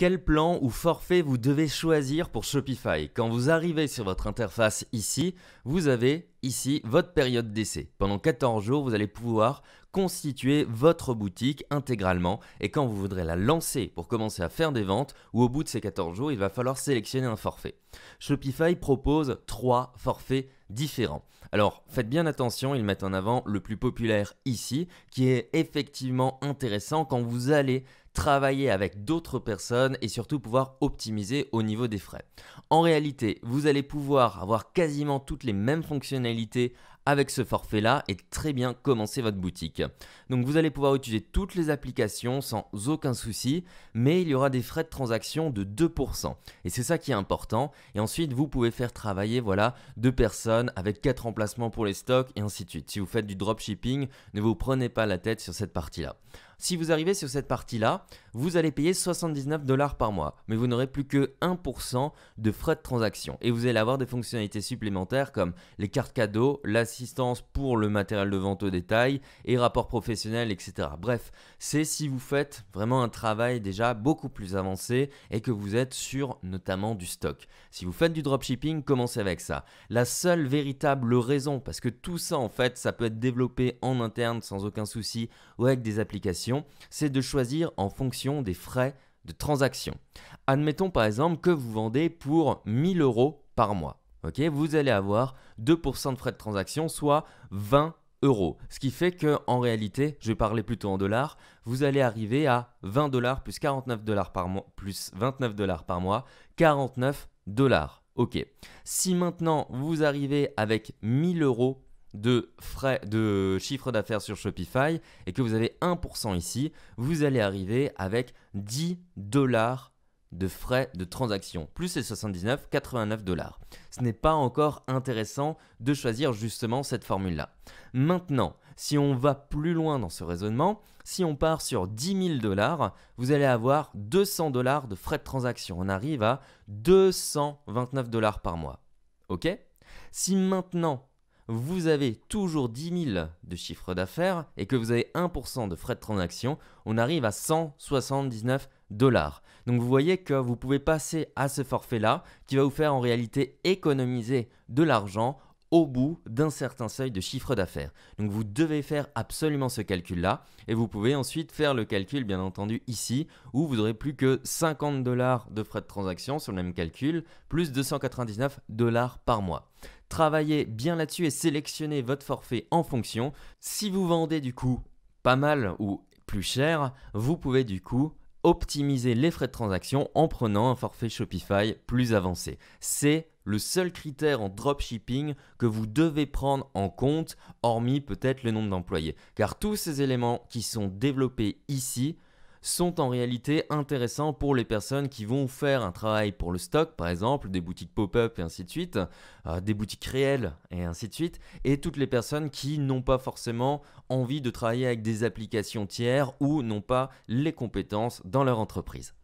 Quel plan ou forfait vous devez choisir pour Shopify Quand vous arrivez sur votre interface ici, vous avez ici votre période d'essai. Pendant 14 jours, vous allez pouvoir constituer votre boutique intégralement et quand vous voudrez la lancer pour commencer à faire des ventes ou au bout de ces 14 jours, il va falloir sélectionner un forfait. Shopify propose trois forfaits différents. Alors faites bien attention, ils mettent en avant le plus populaire ici, qui est effectivement intéressant quand vous allez travailler avec d'autres personnes et surtout pouvoir optimiser au niveau des frais. En réalité, vous allez pouvoir avoir quasiment toutes les mêmes fonctionnalités avec ce forfait-là et très bien commencer votre boutique. Donc vous allez pouvoir utiliser toutes les applications sans aucun souci, mais il y aura des frais de transaction de 2%. Et c'est ça qui est important. Et ensuite, vous pouvez faire travailler voilà, deux personnes avec quatre emplacements pour les stocks et ainsi de suite. Si vous faites du dropshipping, ne vous prenez pas la tête sur cette partie-là. Si vous arrivez sur cette partie-là, vous allez payer 79 dollars par mois, mais vous n'aurez plus que 1% de frais de transaction. Et vous allez avoir des fonctionnalités supplémentaires comme les cartes cadeaux, l'assistance, pour le matériel de vente au détail et rapport professionnel, etc. Bref, c'est si vous faites vraiment un travail déjà beaucoup plus avancé et que vous êtes sur notamment du stock. Si vous faites du dropshipping, commencez avec ça. La seule véritable raison, parce que tout ça en fait, ça peut être développé en interne sans aucun souci ou avec des applications, c'est de choisir en fonction des frais de transaction. Admettons par exemple que vous vendez pour 1000 euros par mois vous allez avoir 2% de frais de transaction, soit 20 euros. Ce qui fait qu'en réalité, je vais parler plutôt en dollars, vous allez arriver à 20 dollars plus 49 dollars par mois, 29 dollars par mois, 49 dollars. Ok. Si maintenant vous arrivez avec 1000 euros de frais de chiffre d'affaires sur Shopify et que vous avez 1% ici, vous allez arriver avec 10 dollars de frais de transaction, plus les 79,89 dollars. Ce n'est pas encore intéressant de choisir justement cette formule-là. Maintenant, si on va plus loin dans ce raisonnement, si on part sur 10 000 dollars, vous allez avoir 200 dollars de frais de transaction. On arrive à 229 dollars par mois. OK Si maintenant vous avez toujours 10 000 de chiffre d'affaires et que vous avez 1% de frais de transaction, on arrive à 179 donc vous voyez que vous pouvez passer à ce forfait-là qui va vous faire en réalité économiser de l'argent au bout d'un certain seuil de chiffre d'affaires. Donc vous devez faire absolument ce calcul-là et vous pouvez ensuite faire le calcul bien entendu ici où vous n'aurez plus que 50 dollars de frais de transaction sur le même calcul plus 299 dollars par mois. Travaillez bien là-dessus et sélectionnez votre forfait en fonction. Si vous vendez du coup pas mal ou plus cher, vous pouvez du coup optimiser les frais de transaction en prenant un forfait Shopify plus avancé. C'est le seul critère en dropshipping que vous devez prendre en compte, hormis peut-être le nombre d'employés. Car tous ces éléments qui sont développés ici sont en réalité intéressants pour les personnes qui vont faire un travail pour le stock, par exemple, des boutiques pop-up et ainsi de suite, euh, des boutiques réelles et ainsi de suite, et toutes les personnes qui n'ont pas forcément envie de travailler avec des applications tiers ou n'ont pas les compétences dans leur entreprise.